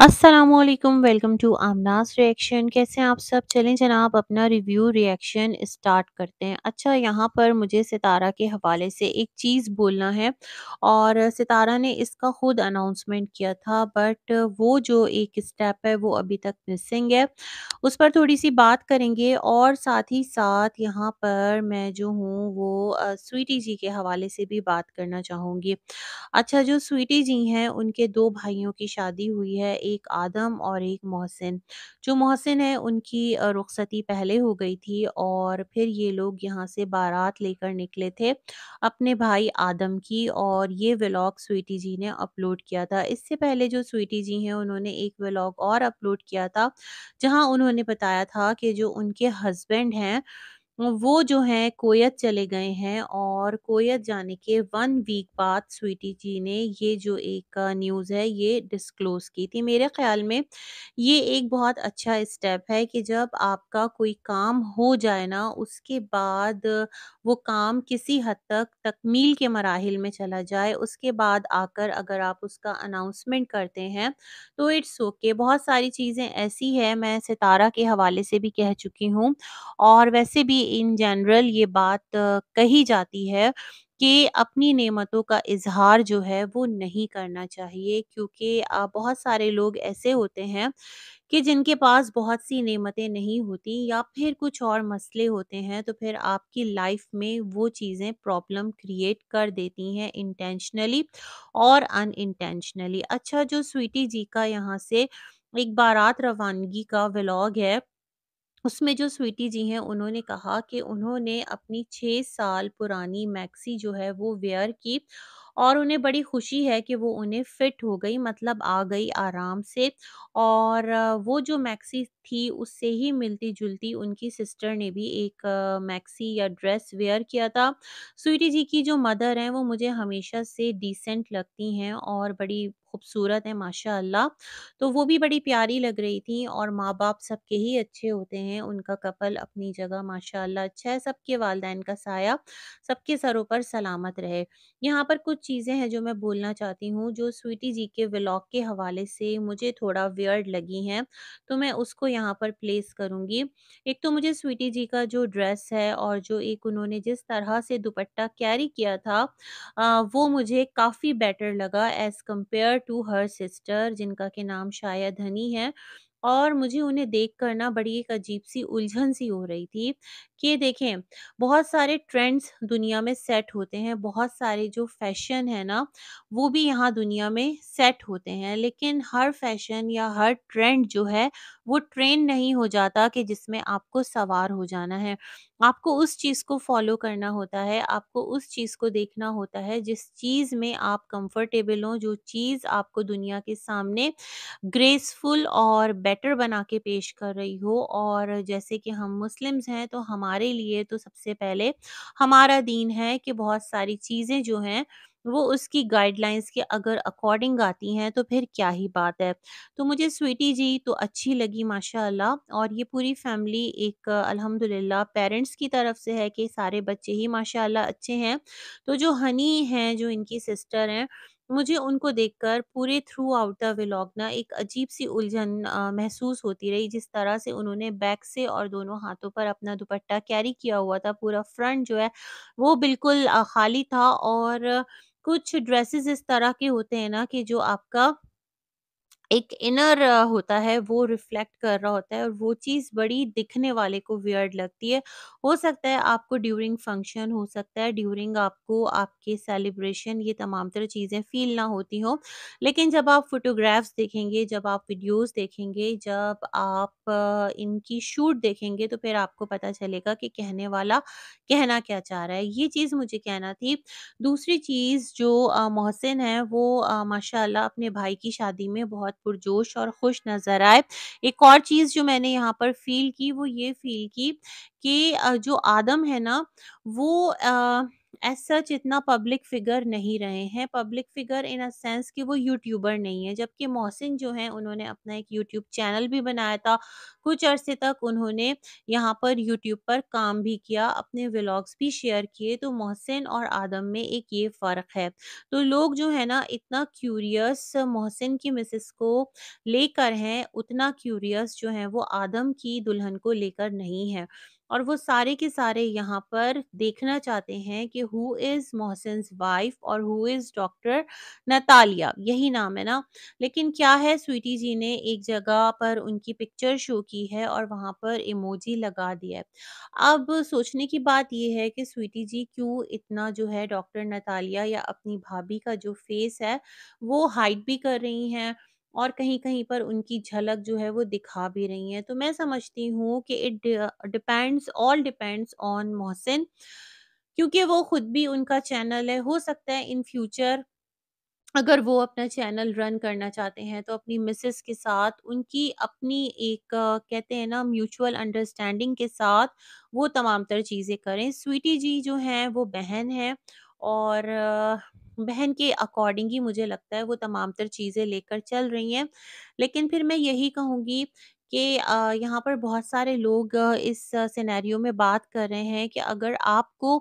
असलकम welcome to आमनास reaction कैसे हैं आप सब चलें जनाब अपना रिव्यू रिएक्शन स्टार्ट करते हैं अच्छा यहाँ पर मुझे सितारा के हवाले से एक चीज़ बोलना है और सितारा ने इसका ख़ुद अनाउंसमेंट किया था बट वो जो एक स्टेप है वो अभी तक मिसिंग है उस पर थोड़ी सी बात करेंगे और साथ ही साथ यहाँ पर मैं जो हूँ वो स्वीटी जी के हवाले से भी बात करना चाहूँगी अच्छा जो स्वीटी जी हैं उनके दो भाइयों की शादी हुई है एक आदम और एक मोहसिन जो मोहसिन है उनकी रुखसती पहले हो गई थी और फिर ये लोग यहाँ से बारात लेकर निकले थे अपने भाई आदम की और ये व्लॉग स्वीटी जी ने अपलोड किया था इससे पहले जो स्वीटी जी हैं उन्होंने एक व्लॉग और अपलोड किया था जहाँ उन्होंने बताया था कि जो उनके हस्बैंड हैं वो जो है कोयत चले गए हैं और कोयत जाने के वन वीक बाद स्वीटी जी ने ये जो एक न्यूज़ है ये डिस्क्लोज़ की थी मेरे ख़्याल में ये एक बहुत अच्छा स्टेप है कि जब आपका कोई काम हो जाए ना उसके बाद वो काम किसी हद तक तकमील के मराहल में चला जाए उसके बाद आकर अगर आप उसका अनाउंसमेंट करते हैं तो इट्स ओके okay. बहुत सारी चीज़ें ऐसी है मैं सितारा के हवाले से भी कह चुकी हूँ और वैसे भी इन जनरल ये बात कही जाती है कि अपनी नेमतों का इज़हार जो है वो नहीं करना चाहिए क्योंकि बहुत सारे लोग ऐसे होते हैं कि जिनके पास बहुत सी नेमतें नहीं होती या फिर कुछ और मसले होते हैं तो फिर आपकी लाइफ में वो चीज़ें प्रॉब्लम क्रिएट कर देती हैं इंटेंशनली और इंटेंशनली अच्छा जो स्वीटी जी का यहाँ से एक बारात रवानगी का व्लॉग है उसमें जो स्वीटी जी हैं उन्होंने कहा कि उन्होंने अपनी छः साल पुरानी मैक्सी जो है वो वेयर की और उन्हें बड़ी खुशी है कि वो उन्हें फिट हो गई मतलब आ गई आराम से और वो जो मैक्सी थी उससे ही मिलती-जुलती उनकी सिस्टर ने भी एक मैक्सी या ड्रेस वेयर किया था। स्वीटी जी की जो मदर हैं वो मुझे हमेशा से डिसेंट लगती हैं और बड़ी खूबसूरत हैं माशाल्लाह। तो वो भी बड़ी प्यारी लग रही थी और माँ-बाप सबके ही अच्छे होते हैं, उनका कपल अपनी जगह माशाल्लाह अच्छा है, सबके वालदेन का साया सबके सरों पर सलामत रहे। यहाँ पर कुछ चीज़ें हैं जो मैं बोलना चाहती हूँ, जो स्वीटी जी के व्लॉग के हवाले से मुझे थोड़ा वियर्ड लगी हैं, तो मैं उसको यहाँ पर प्लेस करूँगी। एक तो मुझे स्वीटी जी का जो ड्रेस है और जो एक उन्होंने जिस तरह से दुपट्टा कैरी किया था आ, वो मुझे काफ़ी बेटर लगा as compared to her sister जिनका के नाम शायद हनी है और मुझे उन्हें देख कर ना बड़ी एक अजीब सी उलझन सी हो रही थी कि ये देखें बहुत सारे ट्रेंड्स दुनिया में सेट होते हैं बहुत सारे जो फैशन है ना वो भी यहाँ दुनिया में सेट होते हैं लेकिन हर फैशन या हर ट्रेंड जो है वो ट्रेन नहीं हो जाता कि जिसमें आपको सवार हो जाना है आपको उस चीज़ को फॉलो करना होता है आपको उस चीज़ को देखना होता है जिस चीज़ में आप कंफर्टेबल हों जो चीज़ आपको दुनिया के सामने ग्रेसफुल और बेटर बना के पेश कर रही हो और जैसे कि हम मुस्लिम्स हैं तो हमारे हमारे लिए तो सबसे पहले हमारा दीन है कि बहुत सारी चीज़ें जो हैं वो उसकी गाइडलाइंस के अगर अकॉर्डिंग आती हैं तो फिर क्या ही बात है तो मुझे स्वीटी जी तो अच्छी लगी माशाल्लाह और ये पूरी फैमिली एक अल्हम्दुलिल्लाह पेरेंट्स की तरफ से है कि सारे बच्चे ही माशाल्लाह अच्छे हैं तो जो हनी हैं जो इनकी सिस्टर हैं मुझे उनको देखकर पूरे थ्रू आउट द व्लॉग ना एक अजीब सी उलझन महसूस होती रही जिस तरह से उन्होंने बैक से और दोनों हाथों पर अपना दुपट्टा कैरी किया हुआ था पूरा फ्रंट जो है वो बिल्कुल खाली था और कुछ ड्रेसेस इस तरह के होते हैं ना कि जो आपका एक इनर होता है वो रिफ्लेक्ट कर रहा होता है और वो चीज़ बड़ी दिखने वाले को वियर्ड लगती है हो सकता है आपको ड्यूरिंग फंक्शन हो सकता है ड्यूरिंग आपको आपके सेलिब्रेशन ये तमाम तरह चीज़ें फील ना होती हो लेकिन जब आप फोटोग्राफ्स देखेंगे जब आप वीडियोस देखेंगे जब आप इनकी शूट देखेंगे तो फिर आपको पता चलेगा कि कहने वाला कहना क्या चाह रहा है ये चीज़ मुझे कहना थी दूसरी चीज़ जो मोहसिन है वो माशा अपने भाई की शादी में बहुत पुरजोश और खुश नज़र आए एक और चीज़ जो मैंने यहाँ पर फील की वो ये फील की कि जो आदम है ना वो एज सच इतना पब्लिक फिगर नहीं रहे हैं public figure in a sense कि वो यूट्यूबर नहीं है जबकि मोहसिन जो है उन्होंने अपना एक यूट्यूब चैनल भी बनाया था कुछ अरसे तक उन्होंने यहाँ पर यूट्यूब पर काम भी किया अपने व्लॉग्स भी शेयर किए तो मोहसिन और आदम में एक ये फ़र्क है तो लोग जो है ना इतना क्यूरियस मोहसिन की मिसिस को लेकर हैं उतना क्यूरियस जो है वो आदम की दुल्हन को लेकर नहीं है और वो सारे के सारे यहाँ पर देखना चाहते हैं कि हु इज़ मोहसिन वाइफ और हु इज़ डॉक्टर नतालिया यही नाम है ना लेकिन क्या है स्वीटी जी ने एक जगह पर उनकी पिक्चर शो की है और वहाँ पर इमोजी लगा दिया है अब सोचने की बात यह है कि स्वीटी जी क्यों इतना जो है डॉक्टर नतालिया या अपनी भाभी का जो फेस है वो हाइड भी कर रही हैं और कहीं कहीं पर उनकी झलक जो है वो दिखा भी रही है तो मैं समझती हूँ कि it depends all depends on Mohsin क्योंकि वो खुद भी उनका चैनल है हो सकता है इन फ्यूचर अगर वो अपना चैनल रन करना चाहते हैं तो अपनी मिसेस के साथ उनकी अपनी एक कहते हैं ना म्यूचुअल अंडरस्टैंडिंग के साथ वो तमाम तर चीज़ें करें स्वीटी जी जो हैं वो बहन हैं और बहन के अकॉर्डिंग ही मुझे लगता है वो तमाम तर चीज़ें लेकर चल रही हैं। लेकिन फिर मैं यही कहूँगी कि यहाँ पर बहुत सारे लोग इस सिनेरियो में बात कर रहे हैं कि अगर आपको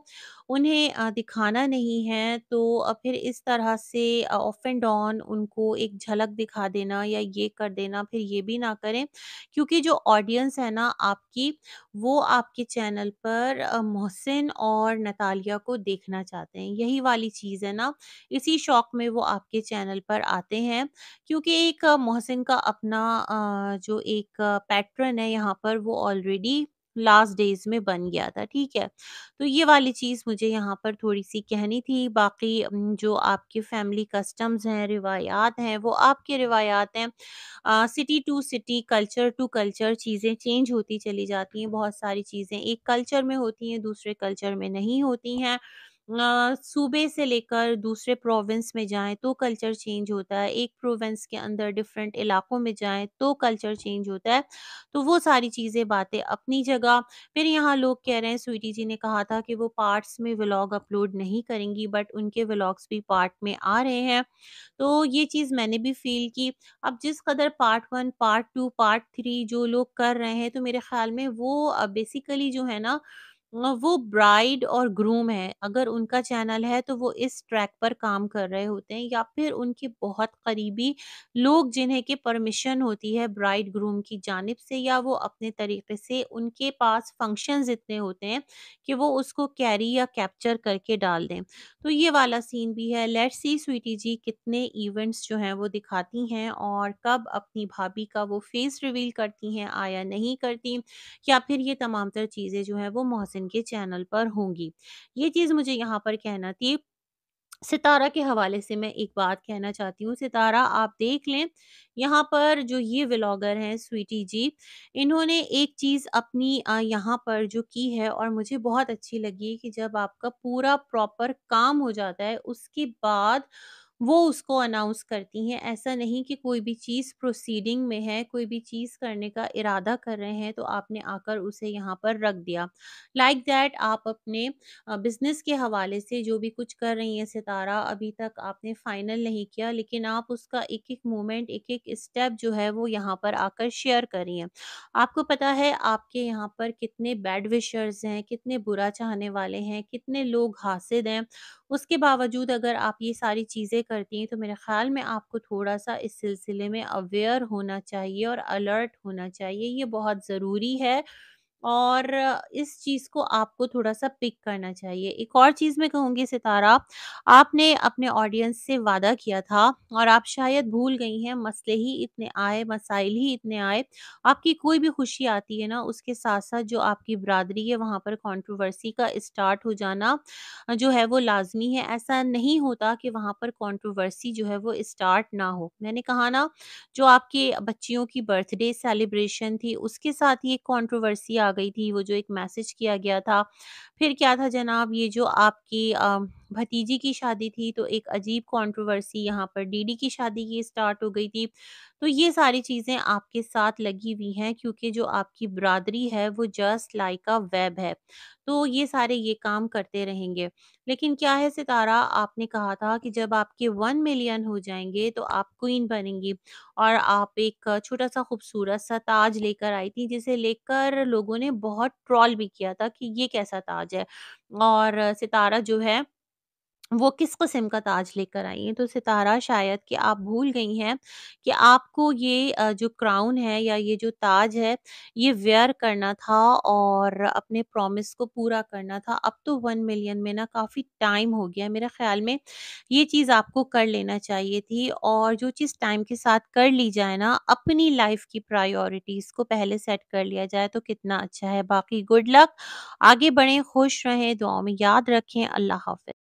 उन्हें दिखाना नहीं है तो फिर इस तरह से ऑफ एंड ऑन उनको एक झलक दिखा देना या ये कर देना फिर ये भी ना करें क्योंकि जो ऑडियंस है ना आपकी वो आपके चैनल पर मोहसिन और नतालिया को देखना चाहते हैं यही वाली चीज़ है ना इसी शौक में वो आपके चैनल पर आते हैं क्योंकि एक मोहसिन का अपना जो एक पैटर्न है यहाँ पर वो ऑलरेडी लास्ट डेज में बन गया था ठीक है तो ये वाली चीज़ मुझे यहाँ पर थोड़ी सी कहनी थी बाकी जो आपके फैमिली कस्टम्स हैं रिवायात हैं वो आपके रिवायात हैं city to city culture to culture चीज़ें चेंज होती चली जाती हैं बहुत सारी चीज़ें एक कल्चर में होती हैं दूसरे कल्चर में नहीं होती हैं सूबे से लेकर दूसरे प्रोविंस में जाएँ तो कल्चर चेंज होता है, एक प्रोविंस के अंदर डिफरेंट इलाकों में जाएँ तो कल्चर चेंज होता है। तो वो सारी चीज़ें बातें अपनी जगह फिर यहाँ लोग कह रहे हैं स्वीटी जी ने कहा था कि वो पार्ट्स में व्लॉग अपलोड नहीं करेंगी बट उनके व्लॉग्स भी पार्ट में आ रहे हैं। तो ये चीज़ मैंने भी फ़ील की। अब जिस कदर part one part two part three जो लोग कर रहे हैं तो मेरे ख़्याल में वो बेसिकली जो है ना वो ब्राइड और ग्रूम है, अगर उनका चैनल है तो वो इस ट्रैक पर काम कर रहे होते हैं या फिर उनके बहुत करीबी लोग जिन्हें के परमिशन होती है ब्राइड ग्रूम की जानिब से या वो अपने तरीके से उनके पास फंक्शंस इतने होते हैं कि वो उसको कैरी या कैप्चर करके डाल दें। तो ये वाला सीन भी है, लेट्स सी स्वीटी जी कितने इवेंट्स जो हैं वो दिखाती हैं और कब अपनी भाभी का वो फेस रिवील करती हैं, आया नहीं करती या फिर ये तमाम तर चीज़ें जो हैं वो मोहसिन टेलीविजन के चैनल पर होंगी ये चीज़ मुझे यहाँ पर कहना थी सितारा के हवाले से मैं एक बात कहना चाहती हूँ सितारा आप देख लें यहाँ पर जो ये व्लॉगर हैं स्वीटी जी इन्होंने एक चीज़ अपनी यहाँ पर जो की है और मुझे बहुत अच्छी लगी कि जब आपका पूरा प्रॉपर काम हो जाता है उसके बाद वो उसको अनाउंस करती हैं ऐसा नहीं कि कोई भी चीज़ प्रोसीडिंग में है कोई भी चीज़ करने का इरादा कर रहे हैं तो आपने आकर उसे यहाँ पर रख दिया लाइक like दैट आप अपने बिजनेस के हवाले से जो भी कुछ कर रही हैं सितारा अभी तक आपने फाइनल नहीं किया लेकिन आप उसका एक एक मोमेंट एक एक स्टेप जो है वो यहाँ पर आकर शेयर करी हैं आपको पता है आपके यहाँ पर कितने बैड विशर्स हैं कितने बुरा चाहने वाले हैं कितने लोग हासिल हैं उसके बावजूद अगर आप ये सारी चीज़ें करती हैं तो मेरे ख़्याल में आपको थोड़ा सा इस सिलसिले में अवेयर होना चाहिए और अलर्ट होना चाहिए ये बहुत ज़रूरी है और इस चीज़ को आपको थोड़ा-सा पिक करना चाहिए। एक और चीज़ मैं कहूँगी सितारा, आपने अपने ऑडियंस से वादा किया था और आप शायद भूल गई हैं, मसले ही इतने आए, मसाइल ही इतने आए। आपकी कोई भी खुशी आती है ना, उसके साथ-साथ जो आपकी बरादरी है, वहाँ पर कंट्रोवर्सी का स्टार्ट हो जाना जो है वो लाज़मी है। ऐसा नहीं होता कि वहाँ पर कॉन्ट्रोवर्सी जो है वो स्टार्ट ना हो। मैंने कहा ना, जो आपके बच्चियों की बर्थडे सेलिब्रेशन थी, उसके साथ ये कॉन्ट्रोवर्सी आ आ गई थी वो जो एक मैसेज किया गया था फिर क्या था जनाब ये जो आपकी भतीजी की शादी थी तो एक अजीब कंट्रोवर्सी यहाँ पर डीडी की शादी की स्टार्ट हो गई थी तो ये सारी चीज़ें आपके साथ लगी हुई हैं क्योंकि जो आपकी बरादरी है वो जस्ट लाइक अ वेब है तो ये सारे ये काम करते रहेंगे लेकिन क्या है सितारा आपने कहा था कि जब आपके वन मिलियन हो जाएंगे तो आप क्वीन बनेंगी और आप एक छोटा सा खूबसूरत सा ताज लेकर आई थी जिसे लेकर लोगों ने बहुत ट्रॉल भी किया था कि ये कैसा ताज है और सितारा जो है वो किस किस्म का ताज लेकर आई हैं, तो सितारा शायद कि आप भूल गई हैं कि आपको ये जो क्राउन है या ये जो ताज है, ये वेयर करना था और अपने प्रॉमिस को पूरा करना था। अब तो वन मिलियन में ना काफ़ी टाइम हो गया मेरे ख़्याल में ये चीज़ आपको कर लेना चाहिए थी और जो चीज़ टाइम के साथ कर ली जाए ना, अपनी लाइफ़ की प्रायोरिटीज़ को पहले सेट कर लिया जाए तो कितना अच्छा है। बाकी गुड लक, आगे बढ़ें, खुश रहें, दुआओं में याद रखें। अल्लाह हाफि